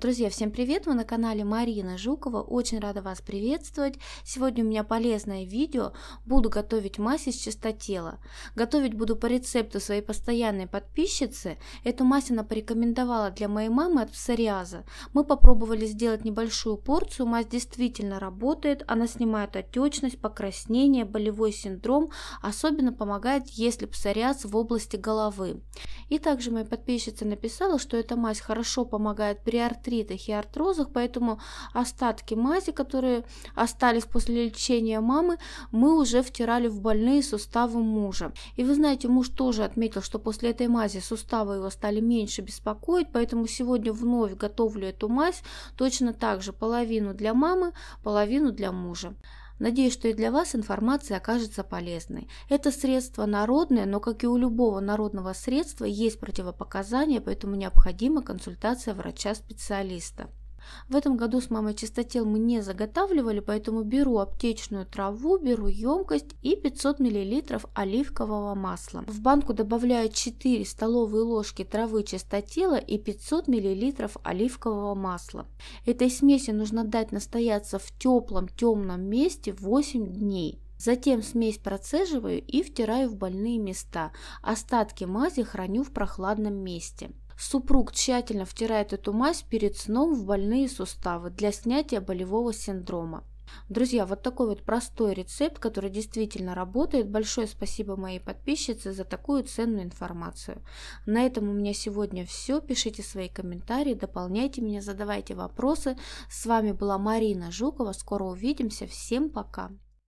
Друзья, всем привет! Вы на канале Марина Жукова. Очень рада вас приветствовать. Сегодня у меня полезное видео. Буду готовить мазь из чистотела. Готовить буду по рецепту своей постоянной подписчицы. Эту мазь она порекомендовала для моей мамы от псориаза. Мы попробовали сделать небольшую порцию. Мазь действительно работает. Она снимает отечность, покраснение, болевой синдром. Особенно помогает, если псориаз в области головы. И также моя подписчица написала, что эта мазь хорошо помогает при артерии артритах и артрозах, поэтому остатки мази, которые остались после лечения мамы, мы уже втирали в больные суставы мужа. И вы знаете, муж тоже отметил, что после этой мази суставы его стали меньше беспокоить, поэтому сегодня вновь готовлю эту мазь точно так же половину для мамы, половину для мужа. Надеюсь, что и для вас информация окажется полезной. Это средство народное, но как и у любого народного средства есть противопоказания, поэтому необходима консультация врача-специалиста. В этом году с мамой чистотел мы не заготавливали, поэтому беру аптечную траву, беру емкость и 500 мл оливкового масла. В банку добавляю 4 столовые ложки травы чистотела и 500 мл оливкового масла. Этой смеси нужно дать настояться в теплом темном месте 8 дней. Затем смесь процеживаю и втираю в больные места. Остатки мази храню в прохладном месте. Супруг тщательно втирает эту мазь перед сном в больные суставы для снятия болевого синдрома. Друзья, вот такой вот простой рецепт, который действительно работает. Большое спасибо моей подписчице за такую ценную информацию. На этом у меня сегодня все. Пишите свои комментарии, дополняйте меня, задавайте вопросы. С вами была Марина Жукова. Скоро увидимся. Всем пока!